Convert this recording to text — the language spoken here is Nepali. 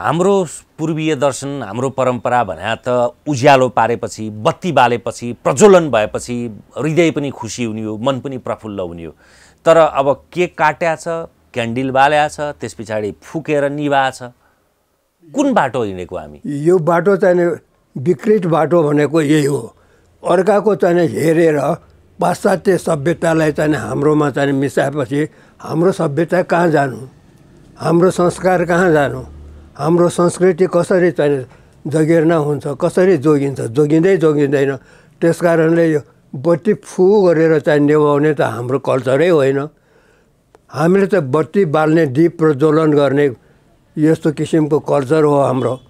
हाम्रो पूर्वीय दर्शन हाम्रो परम्परा भने त उज्यालो पारेपछि बत्ती बालेपछि प्रज्वलन भएपछि हृदय पनि खुसी हुने हो मन पनि प्रफुल्ल हुने हो तर अब केक काट्या छ क्यान्डल बाल्या छ त्यस पछाडि फुकेर निभा छ कुन बाटो हिँडेको हामी यो बाटो चाहिँ विकृत बाटो भनेको यही हो अर्काको चाहिँ हेरेर पाश्चात्य सभ्यतालाई चाहिँ हाम्रोमा चाहिँ मिसाएपछि हाम्रो सभ्यता कहाँ जानु हाम्रो संस्कार कहाँ जानु हाम्रो संस्कृति कसरी चाहिँ जगेर्ना हुन्छ कसरी जोगिन्छ जोगिँदै जोगिँदैन त्यस कारणले यो बत्ती फु गरेर चाहिँ निभाउने त हाम्रो कल्चरै होइन हामीले त बत्ती बाल्ने दिप प्रज्वलन गर्ने यस्तो किसिमको कल्चर हो हाम्रो